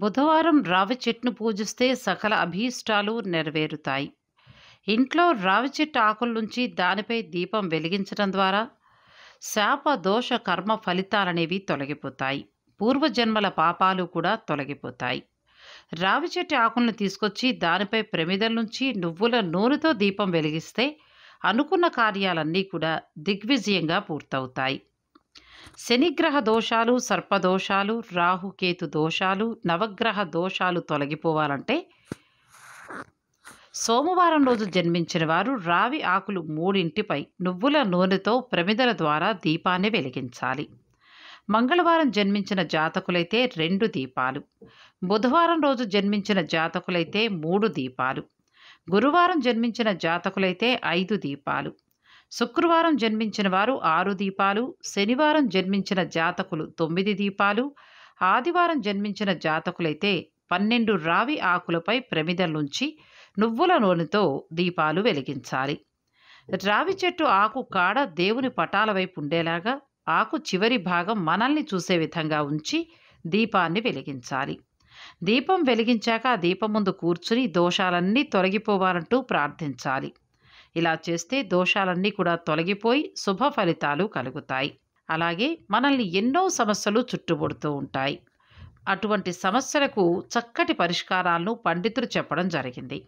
బుధవారం రావి చెట్టును పూజిస్తే సకల అభీష్టాలు నెరవేరుతాయి ఇంట్లో రావి చెట్టు ఆకుల నుంచి దానిపై దీపం వెలిగించడం ద్వారా శాప దోష కర్మ ఫలితాలనేవి తొలగిపోతాయి పూర్వజన్మల పాపాలు కూడా తొలగిపోతాయి రావి చెట్టు ఆకులను తీసుకొచ్చి దానిపై ప్రమిదల నుంచి నువ్వుల నూనెతో దీపం వెలిగిస్తే అనుకున్న కార్యాలన్నీ కూడా దిగ్విజయంగా పూర్తవుతాయి శనిగ్రహ దోషాలు సర్పదోషాలు రాహుకేతు దోషాలు నవగ్రహ దోషాలు తొలగిపోవాలంటే సోమవారం రోజు జన్మించిన వారు రావి ఆకులు మూడింటిపై నువ్వుల నూనెతో ప్రమిదల ద్వారా దీపాన్ని వెలిగించాలి మంగళవారం జన్మించిన జాతకులైతే రెండు దీపాలు బుధవారం రోజు జన్మించిన జాతకులైతే మూడు దీపాలు గురువారం జన్మించిన జాతకులైతే ఐదు దీపాలు శుక్రవారం జన్మించిన వారు ఆరు దీపాలు శనివారం జన్మించిన జాతకులు తొమ్మిది దీపాలు ఆదివారం జన్మించిన జాతకులైతే పన్నెండు రావి ఆకులపై ప్రమిదలుంచి నువ్వుల నూనెతో దీపాలు వెలిగించాలి రావి చెట్టు ఆకు కాడ దేవుని పటాల వైపు ఉండేలాగా ఆకు చివరి భాగం మనల్ని చూసే విధంగా ఉంచి దీపాన్ని వెలిగించాలి దీపం వెలిగించాక దీపం ముందు కూర్చుని దోషాలన్నీ తొలగిపోవాలంటూ ప్రార్థించాలి ఇలా చేస్తే దోషాలన్నీ కూడా తొలగిపోయి శుభ ఫలితాలు కలుగుతాయి అలాగే మనల్ని ఎన్నో సమస్యలు చుట్టుబడుతూ ఉంటాయి అటువంటి సమస్యలకు చక్కటి పరిష్కారాలను పండితులు చెప్పడం జరిగింది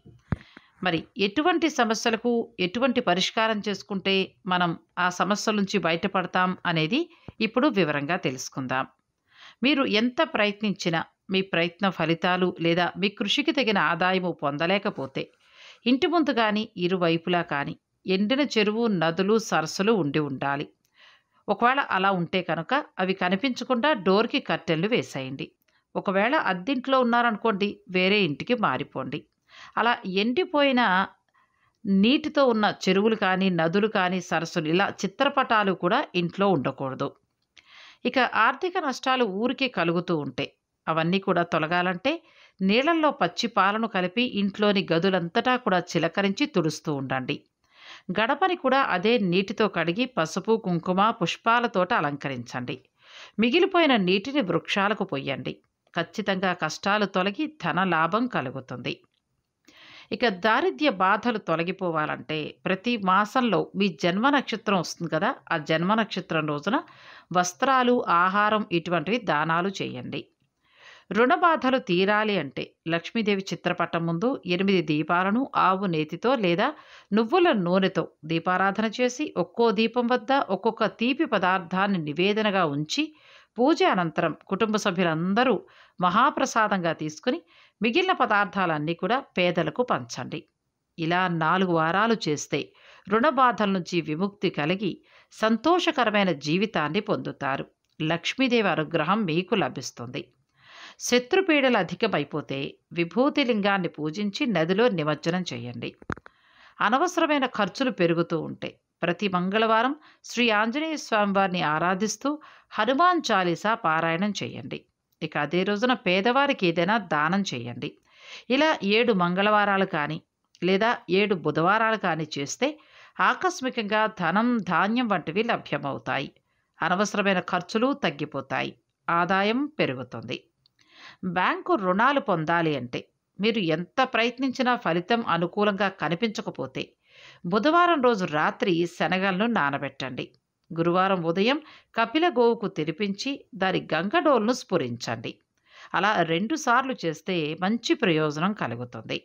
మరి ఎటువంటి సమస్యలకు ఎటువంటి పరిష్కారం చేసుకుంటే మనం ఆ సమస్యల నుంచి బయటపడతాం అనేది ఇప్పుడు వివరంగా తెలుసుకుందాం మీరు ఎంత ప్రయత్నించినా మీ ప్రయత్న ఫలితాలు లేదా మీ కృషికి తగిన ఆదాయము పొందలేకపోతే ఇంటి ముందు కానీ ఇరువైపులా కానీ ఎండిన చెరువు నదులు సరస్సులు ఉండి ఉండాలి ఒకవేళ అలా ఉంటే కనుక అవి కనిపించకుండా డోర్కి కట్టెళ్ళు వేసేయండి ఒకవేళ అద్దింట్లో ఉన్నారనుకోండి వేరే ఇంటికి మారిపోండి అలా ఎండిపోయిన నీటితో ఉన్న చెరువులు కానీ నదులు కానీ సరస్సులు ఇలా చిత్రపటాలు కూడా ఇంట్లో ఉండకూడదు ఇక ఆర్థిక నష్టాలు ఊరికే కలుగుతూ ఉంటాయి అవన్నీ కూడా తొలగాలంటే నీళ్లలో పచ్చి పాలను కలిపి ఇంట్లోని గదులంతటా కూడా చిలకరించి తుడుస్తూ ఉండండి గడపని కూడా అదే నీటితో కడిగి పసుపు కుంకుమ పుష్పాలతోట అలంకరించండి మిగిలిపోయిన నీటిని వృక్షాలకు పొయ్యండి ఖచ్చితంగా కష్టాలు తొలగి ధన లాభం కలుగుతుంది ఇక దారిద్ర్య బాధలు తొలగిపోవాలంటే ప్రతి మాసంలో మీ జన్మ నక్షత్రం వస్తుంది కదా ఆ జన్మ నక్షత్రం రోజున వస్త్రాలు ఆహారం ఇటువంటివి దానాలు చేయండి రుణబాధలు తీరాలి అంటే లక్ష్మీదేవి చిత్రపటం ముందు ఎనిమిది దీపాలను ఆవు నేతితో లేదా నువ్వుల నూనెతో దీపారాధన చేసి ఒక్కో దీపం వద్ద ఒక్కొక్క తీపి పదార్థాన్ని నివేదనగా ఉంచి పూజ అనంతరం కుటుంబ సభ్యులందరూ మహాప్రసాదంగా తీసుకుని మిగిలిన పదార్థాలన్నీ కూడా పేదలకు పంచండి ఇలా నాలుగు వారాలు చేస్తే రుణ బాధల నుంచి విముక్తి కలిగి సంతోషకరమైన జీవితాన్ని పొందుతారు లక్ష్మీదేవి అనుగ్రహం మీకు లభిస్తుంది శత్రుపీడలు అధికమైపోతే విభూతి లింగాన్ని పూజించి నదిలో నిమజ్జనం చేయండి అనవసరమైన ఖర్చులు పెరుగుతూ ఉంటే ప్రతి మంగళవారం శ్రీ ఆంజనేయ స్వామివారిని ఆరాధిస్తూ హనుమాన్ చాలీసా పారాయణం చేయండి ఇక అదే రోజున పేదవారికి ఏదైనా దానం చేయండి ఇలా ఏడు మంగళవారాలు కానీ లేదా ఏడు బుధవారాలు కానీ చేస్తే ఆకస్మికంగా ధనం ధాన్యం వంటివి లభ్యమవుతాయి అనవసరమైన ఖర్చులు తగ్గిపోతాయి ఆదాయం పెరుగుతుంది బ్యాంకు రుణాలు పొందాలి అంటే మీరు ఎంత ప్రయత్నించినా ఫలితం అనుకూలంగా కనిపించకపోతే బుధవారం రోజు రాత్రి శనగలను నానబెట్టండి గురువారం ఉదయం కపిల గోవుకు తెరిపించి దాని గంగడోల్ను స్ఫురించండి అలా రెండుసార్లు చేస్తే మంచి ప్రయోజనం కలుగుతుంది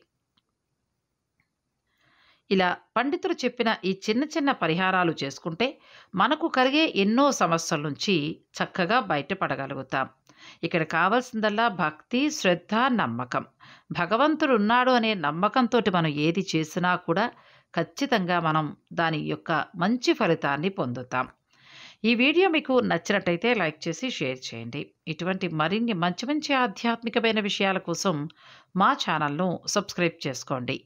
ఇలా పండితులు చెప్పిన ఈ చిన్న చిన్న పరిహారాలు చేసుకుంటే మనకు కలిగే ఎన్నో సమస్యల నుంచి చక్కగా బయటపడగలుగుతాం ఇక్కడ కావాల్సిందల్లా భక్తి శ్రద్ధ నమ్మకం భగవంతుడు ఉన్నాడు అనే నమ్మకంతో మనం ఏది చేసినా కూడా ఖచ్చితంగా మనం దాని యొక్క మంచి ఫలితాన్ని పొందుతాం ఈ వీడియో మీకు నచ్చినట్టయితే లైక్ చేసి షేర్ చేయండి ఇటువంటి మరిన్ని మంచి మంచి ఆధ్యాత్మికమైన విషయాల కోసం మా ఛానల్ను సబ్స్క్రైబ్ చేసుకోండి